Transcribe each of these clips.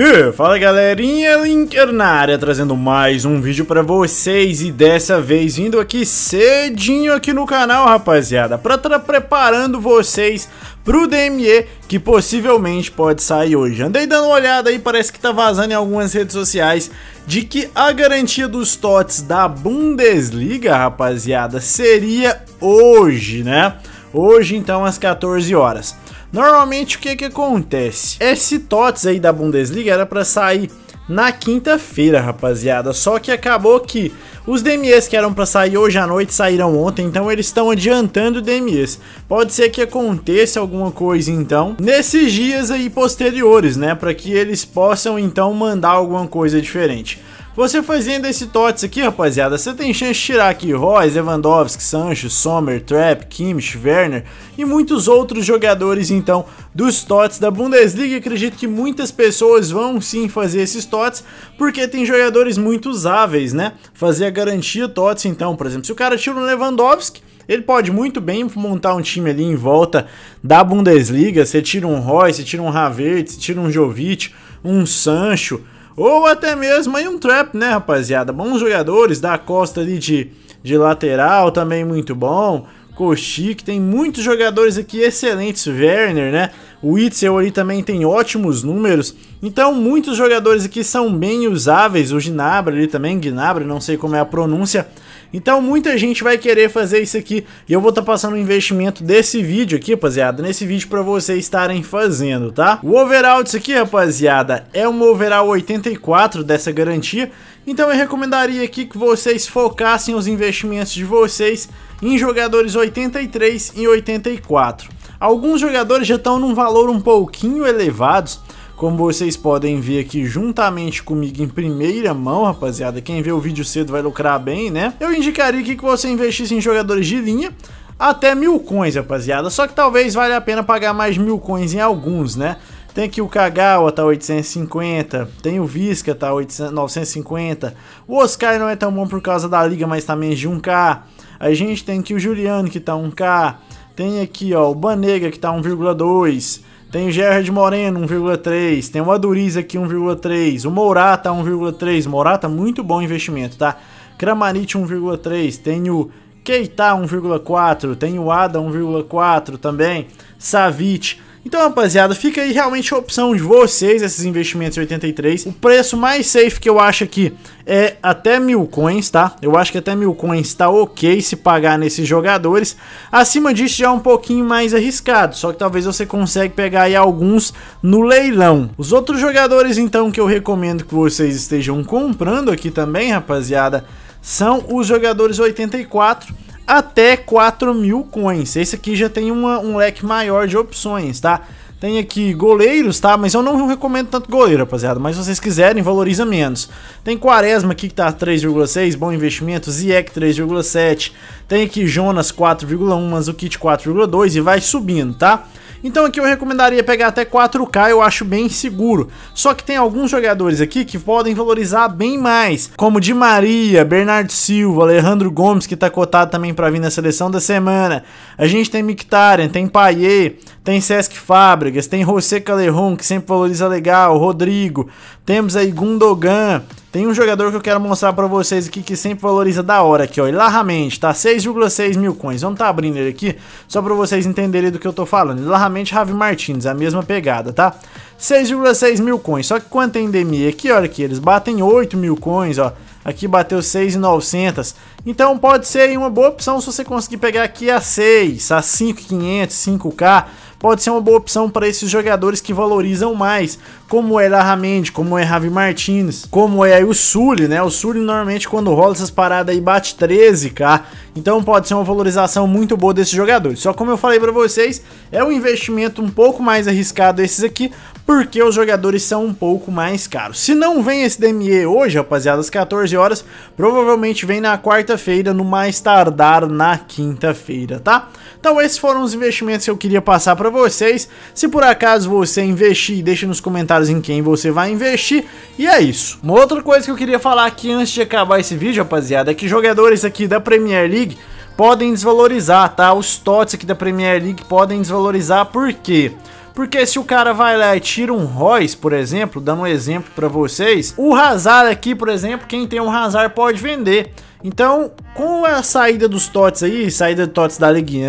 E fala galerinha, Linker na área, trazendo mais um vídeo pra vocês e dessa vez vindo aqui cedinho aqui no canal rapaziada Pra estar tá preparando vocês pro DME que possivelmente pode sair hoje Andei dando uma olhada aí, parece que tá vazando em algumas redes sociais de que a garantia dos TOTS da Bundesliga rapaziada seria hoje né? Hoje então às 14 horas Normalmente o que que acontece? Esse TOTS aí da Bundesliga era para sair na quinta-feira, rapaziada. Só que acabou que os DMEs que eram para sair hoje à noite saíram ontem, então eles estão adiantando DMEs. Pode ser que aconteça alguma coisa então nesses dias aí posteriores, né, para que eles possam então mandar alguma coisa diferente. Você fazendo esse TOTS aqui, rapaziada, você tem chance de tirar aqui Royce, Lewandowski, Sancho, Sommer, Trap, Kimmich, Werner e muitos outros jogadores, então, dos TOTS da Bundesliga. Acredito que muitas pessoas vão sim fazer esses TOTS, porque tem jogadores muito usáveis, né? Fazer a garantia TOTS, então, por exemplo, se o cara tira um Lewandowski, ele pode muito bem montar um time ali em volta da Bundesliga. Você tira um Royce, você tira um Havertz, você tira um Jovic, um Sancho, ou até mesmo aí um trap, né, rapaziada? Bons jogadores da costa ali de, de lateral também muito bom. Kochik, tem muitos jogadores aqui excelentes, Werner, né? O Itzel ali também tem ótimos números. Então, muitos jogadores aqui são bem usáveis. O Ginabra ali também, Ginabra, não sei como é a pronúncia. Então muita gente vai querer fazer isso aqui e eu vou estar tá passando o investimento desse vídeo aqui, rapaziada, nesse vídeo para vocês estarem fazendo, tá? O overall disso aqui, rapaziada, é um overall 84 dessa garantia, então eu recomendaria aqui que vocês focassem os investimentos de vocês em jogadores 83 e 84. Alguns jogadores já estão num valor um pouquinho elevados, como vocês podem ver aqui juntamente comigo em primeira mão, rapaziada, quem vê o vídeo cedo vai lucrar bem, né? Eu indicaria que você investisse em jogadores de linha, até mil coins, rapaziada. Só que talvez valha a pena pagar mais mil coins em alguns, né? Tem aqui o Kagawa, tá 850. Tem o Visca, tá 800, 950. O Oscar não é tão bom por causa da liga, mas tá menos de 1k. A gente tem aqui o Juliano, que tá 1k. Tem aqui, ó, o Banega que tá 1,2. Tem o Gerard Moreno, 1,3. Tem o Aduriz aqui, 1,3. O Morata, 1,3. Morata, muito bom investimento, tá? Kramaric, 1,3. Tem o Keita, 1,4. Tem o Ada, 1,4 também. Savic, então, rapaziada, fica aí realmente a opção de vocês, esses investimentos 83. O preço mais safe que eu acho aqui é até mil coins, tá? Eu acho que até mil coins tá ok se pagar nesses jogadores. Acima disso já é um pouquinho mais arriscado, só que talvez você consiga pegar aí alguns no leilão. Os outros jogadores, então, que eu recomendo que vocês estejam comprando aqui também, rapaziada, são os jogadores 84 até 4 mil coins. Esse aqui já tem uma, um leque maior de opções, tá? Tem aqui goleiros, tá? Mas eu não recomendo tanto goleiro, rapaziada. Mas se vocês quiserem, valoriza menos. Tem Quaresma aqui que tá 3,6, bom investimento. Ziek 3,7. Tem aqui Jonas 4,1, Kit 4,2 e vai subindo, tá? Tá? Então aqui eu recomendaria pegar até 4K, eu acho bem seguro. Só que tem alguns jogadores aqui que podem valorizar bem mais, como Di Maria, Bernardo Silva, Alejandro Gomes, que está cotado também para vir na seleção da semana. A gente tem Mictarian, tem Paier, tem Sesc Fábricas, tem José Calerron, que sempre valoriza legal, Rodrigo, temos aí Gundogan, tem um jogador que eu quero mostrar pra vocês aqui que sempre valoriza da hora aqui, ó. Ilarramente, tá? 6,6 mil coins. Vamos tá abrindo ele aqui, só pra vocês entenderem do que eu tô falando. Ilarramente, Ravi Martins, a mesma pegada, tá? 6,6 mil coins. Só que quanto é endemia aqui, olha aqui, eles batem 8 mil coins, ó. Aqui bateu 6,900. Então pode ser uma boa opção se você conseguir pegar aqui a 6, a 5,500, 5K pode ser uma boa opção para esses jogadores que valorizam mais, como é Larramendi, como é Javi Martins, como é o Sully, né? O Sully normalmente quando rola essas paradas aí bate 13k, tá? então pode ser uma valorização muito boa desses jogadores. Só como eu falei para vocês, é um investimento um pouco mais arriscado esses aqui, porque os jogadores são um pouco mais caros. Se não vem esse DME hoje, rapaziada, às 14 horas, provavelmente vem na quarta-feira, no mais tardar na quinta-feira, tá? Então esses foram os investimentos que eu queria passar para vocês. Se por acaso você investir, deixa nos comentários em quem você vai investir. E é isso. Uma outra coisa que eu queria falar aqui antes de acabar esse vídeo, rapaziada, é que jogadores aqui da Premier League podem desvalorizar, tá? Os TOTS aqui da Premier League podem desvalorizar, por quê? Porque porque se o cara vai lá e tira um Royce, por exemplo, dando um exemplo para vocês, o Hazard aqui, por exemplo, quem tem um Hazard pode vender. Então, com a saída dos TOTS aí, saída de TOTS da Ligue 1,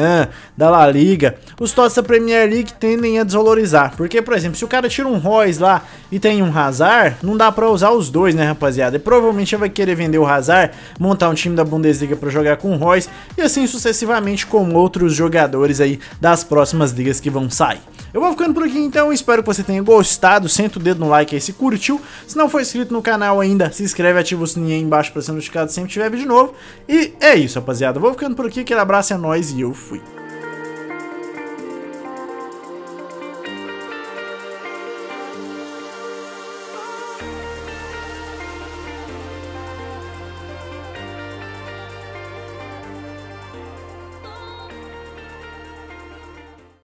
da La Liga, os TOTS da Premier League tendem a desvalorizar. Porque, por exemplo, se o cara tira um Royce lá e tem um Hazard, não dá para usar os dois, né, rapaziada? E provavelmente vai querer vender o Hazard, montar um time da Bundesliga para jogar com o Royce e assim sucessivamente com outros jogadores aí das próximas ligas que vão sair. Eu vou ficando por aqui então, espero que você tenha gostado, senta o dedo no like aí se curtiu. Se não for inscrito no canal ainda, se inscreve, ativa o sininho aí embaixo para ser notificado sempre tiver vídeo novo. E é isso, rapaziada, eu vou ficando por aqui, aquele abraço, é nóis e eu fui.